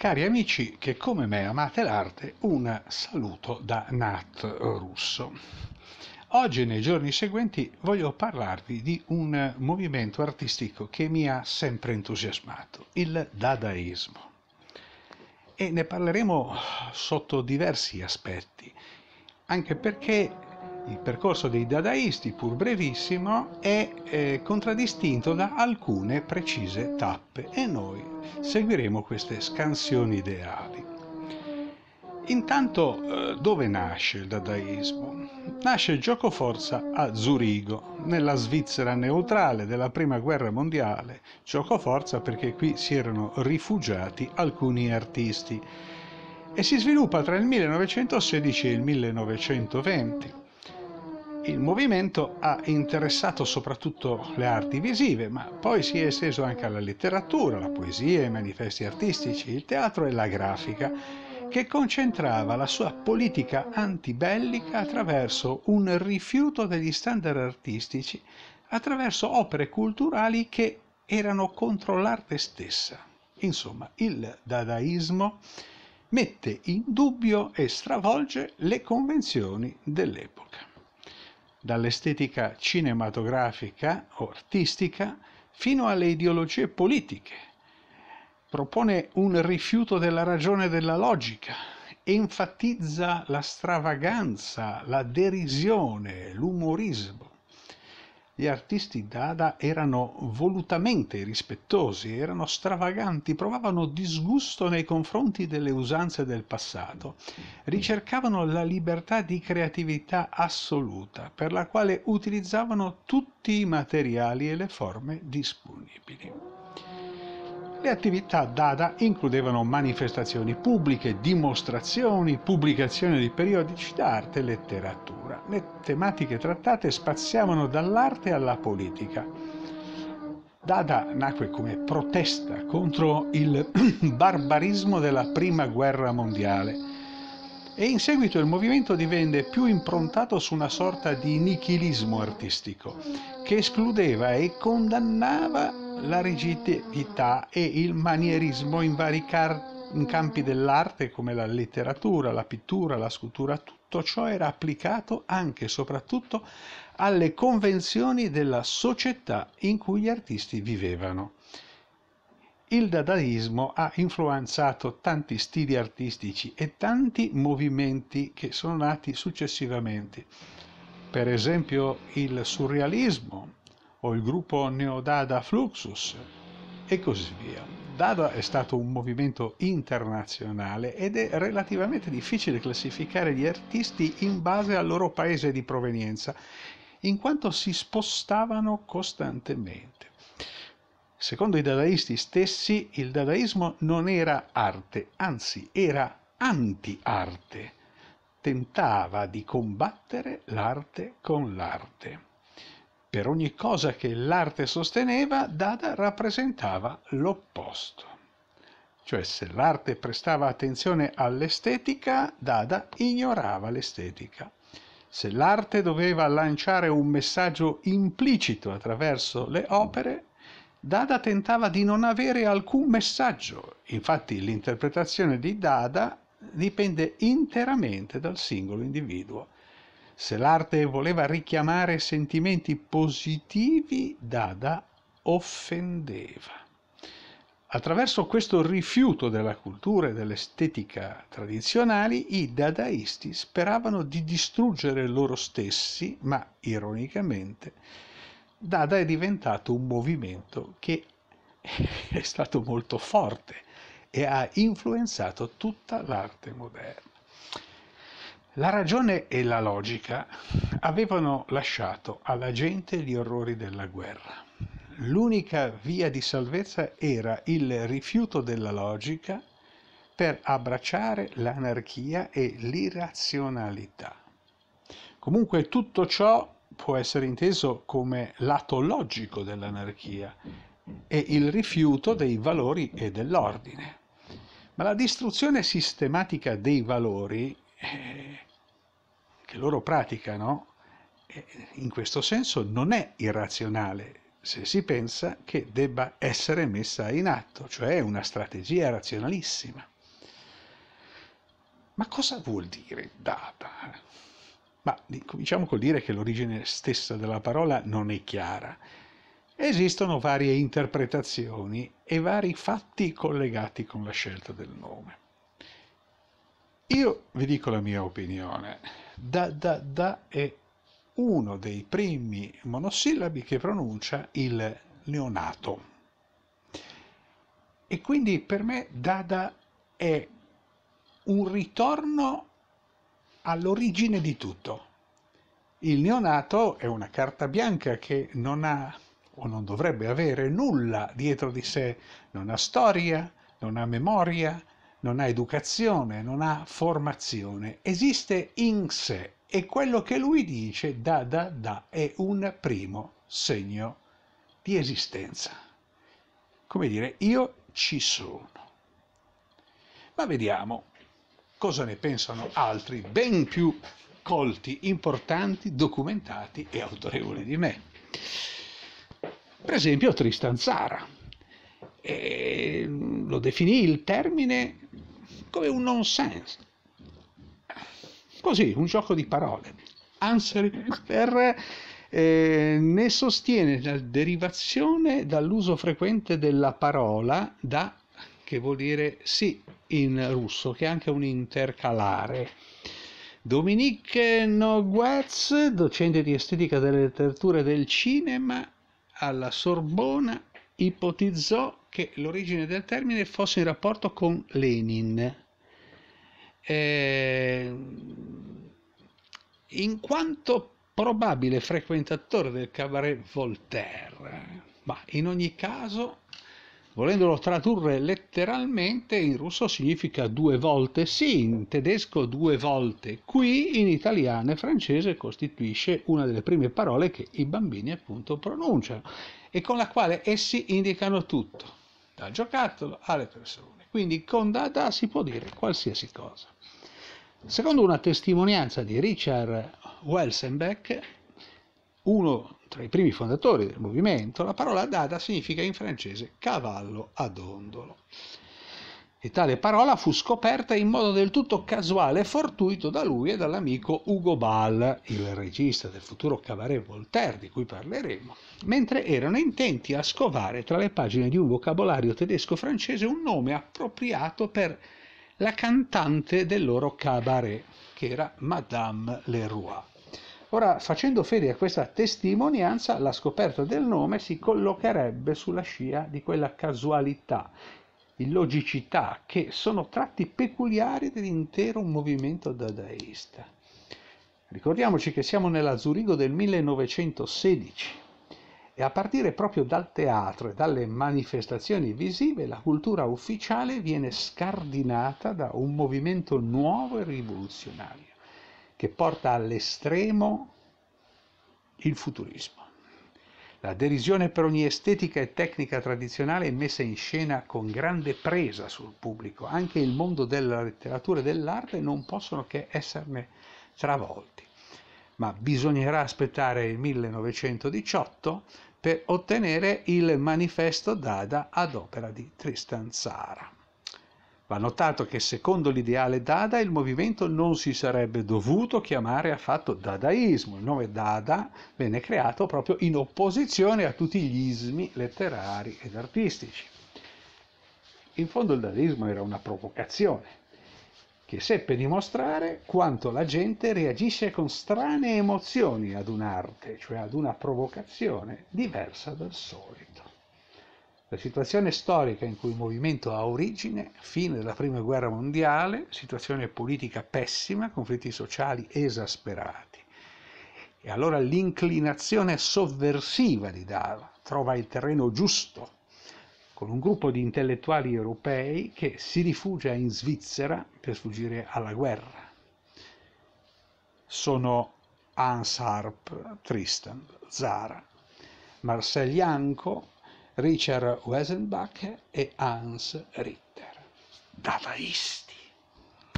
Cari amici che come me amate l'arte, un saluto da Nat Russo. Oggi e nei giorni seguenti voglio parlarvi di un movimento artistico che mi ha sempre entusiasmato, il dadaismo. E ne parleremo sotto diversi aspetti, anche perché il percorso dei dadaisti, pur brevissimo, è eh, contraddistinto da alcune precise tappe e noi seguiremo queste scansioni ideali. Intanto eh, dove nasce il dadaismo? Nasce giocoforza a Zurigo, nella Svizzera neutrale della Prima Guerra Mondiale, giocoforza perché qui si erano rifugiati alcuni artisti e si sviluppa tra il 1916 e il 1920. Il movimento ha interessato soprattutto le arti visive, ma poi si è esteso anche alla letteratura, la poesia, i manifesti artistici, il teatro e la grafica, che concentrava la sua politica antibellica attraverso un rifiuto degli standard artistici, attraverso opere culturali che erano contro l'arte stessa. Insomma, il dadaismo mette in dubbio e stravolge le convenzioni dell'epoca dall'estetica cinematografica o artistica fino alle ideologie politiche. Propone un rifiuto della ragione e della logica, enfatizza la stravaganza, la derisione, l'umorismo gli artisti dada erano volutamente rispettosi, erano stravaganti, provavano disgusto nei confronti delle usanze del passato, ricercavano la libertà di creatività assoluta, per la quale utilizzavano tutti i materiali e le forme disponibili. Le attività DADA includevano manifestazioni pubbliche, dimostrazioni, pubblicazione di periodici d'arte e letteratura. Le tematiche trattate spaziavano dall'arte alla politica. Dada nacque come protesta contro il barbarismo della Prima Guerra Mondiale e in seguito il movimento divenne più improntato su una sorta di nichilismo artistico che escludeva e condannava la rigidità e il manierismo in vari car- in campi dell'arte come la letteratura, la pittura, la scultura, tutto ciò era applicato anche e soprattutto alle convenzioni della società in cui gli artisti vivevano. Il dadaismo ha influenzato tanti stili artistici e tanti movimenti che sono nati successivamente. Per esempio il surrealismo, o il gruppo Neodada Fluxus e così via. Dada è stato un movimento internazionale ed è relativamente difficile classificare gli artisti in base al loro paese di provenienza, in quanto si spostavano costantemente. Secondo i dadaisti stessi, il dadaismo non era arte, anzi era anti-arte. Tentava di combattere l'arte con l'arte. Per ogni cosa che l'arte sosteneva, Dada rappresentava l'opposto. Cioè se l'arte prestava attenzione all'estetica, Dada ignorava l'estetica. Se l'arte doveva lanciare un messaggio implicito attraverso le opere, Dada tentava di non avere alcun messaggio. Infatti l'interpretazione di Dada dipende interamente dal singolo individuo se l'arte voleva richiamare sentimenti positivi, Dada offendeva. Attraverso questo rifiuto della cultura e dell'estetica tradizionali, i dadaisti speravano di distruggere loro stessi, ma ironicamente Dada è diventato un movimento che è stato molto forte e ha influenzato tutta l'arte moderna. La ragione e la logica avevano lasciato alla gente gli orrori della guerra. L'unica via di salvezza era il rifiuto della logica per abbracciare l'anarchia e l'irrazionalità. Comunque tutto ciò può essere inteso come lato logico dell'anarchia e il rifiuto dei valori e dell'ordine. Ma la distruzione sistematica dei valori eh, che loro praticano eh, in questo senso non è irrazionale se si pensa che debba essere messa in atto, cioè è una strategia razionalissima. Ma cosa vuol dire data? Ma cominciamo col dire che l'origine stessa della parola non è chiara. Esistono varie interpretazioni e vari fatti collegati con la scelta del nome. Io vi dico la mia opinione da da da è uno dei primi monosillabi che pronuncia il neonato. E quindi per me Dada è un ritorno all'origine di tutto. Il neonato è una carta bianca che non ha o non dovrebbe avere nulla dietro di sé, non ha storia, non ha memoria, non ha educazione, non ha formazione, esiste in sé e quello che lui dice, da da da, è un primo segno di esistenza. Come dire, io ci sono. Ma vediamo cosa ne pensano altri ben più colti, importanti, documentati e autorevoli di me. Per esempio Tristan Zara e ehm, lo definì il termine come un nonsense. Così, un gioco di parole. Answer eh, ne sostiene la derivazione dall'uso frequente della parola da, che vuol dire sì in russo, che è anche un intercalare. Dominique Noguetz, docente di estetica delle letterature del cinema alla Sorbona, ipotizzò che l'origine del termine fosse in rapporto con Lenin. Eh, in quanto probabile frequentatore del cabaret Voltaire, ma in ogni caso, volendolo tradurre letteralmente, in russo significa due volte sì, in tedesco due volte qui, in italiano e francese costituisce una delle prime parole che i bambini appunto pronunciano e con la quale essi indicano tutto, dal giocattolo alle persone. Quindi con data si può dire qualsiasi cosa. Secondo una testimonianza di Richard Welsenbeck, uno tra i primi fondatori del movimento, la parola data significa in francese cavallo ad ondolo e tale parola fu scoperta in modo del tutto casuale e fortuito da lui e dall'amico Ugo Ball, il regista del futuro cabaret Voltaire di cui parleremo, mentre erano intenti a scovare tra le pagine di un vocabolario tedesco-francese un nome appropriato per la cantante del loro cabaret, che era Madame Leroy. Ora, facendo fede a questa testimonianza, la scoperta del nome si collocherebbe sulla scia di quella casualità illogicità che sono tratti peculiari dell'intero movimento dadaista. Ricordiamoci che siamo nella Zurigo del 1916 e a partire proprio dal teatro e dalle manifestazioni visive la cultura ufficiale viene scardinata da un movimento nuovo e rivoluzionario che porta all'estremo il futurismo. La derisione per ogni estetica e tecnica tradizionale è messa in scena con grande presa sul pubblico. Anche il mondo della letteratura e dell'arte non possono che esserne travolti. Ma bisognerà aspettare il 1918 per ottenere il manifesto Dada ad opera di Tristan Zara. Va notato che secondo l'ideale Dada il movimento non si sarebbe dovuto chiamare affatto dadaismo, il nome Dada venne creato proprio in opposizione a tutti gli ismi letterari ed artistici. In fondo il dadaismo era una provocazione che seppe dimostrare quanto la gente reagisce con strane emozioni ad un'arte, cioè ad una provocazione diversa dal solito. La situazione storica in cui il movimento ha origine, fine della prima guerra mondiale, situazione politica pessima, conflitti sociali esasperati. E allora l'inclinazione sovversiva di Dava trova il terreno giusto con un gruppo di intellettuali europei che si rifugia in Svizzera per sfuggire alla guerra. Sono Hans Harp, Tristan, Zara, Marcel Janco, Richard Weisenbach e Hans Ritter, dadaista.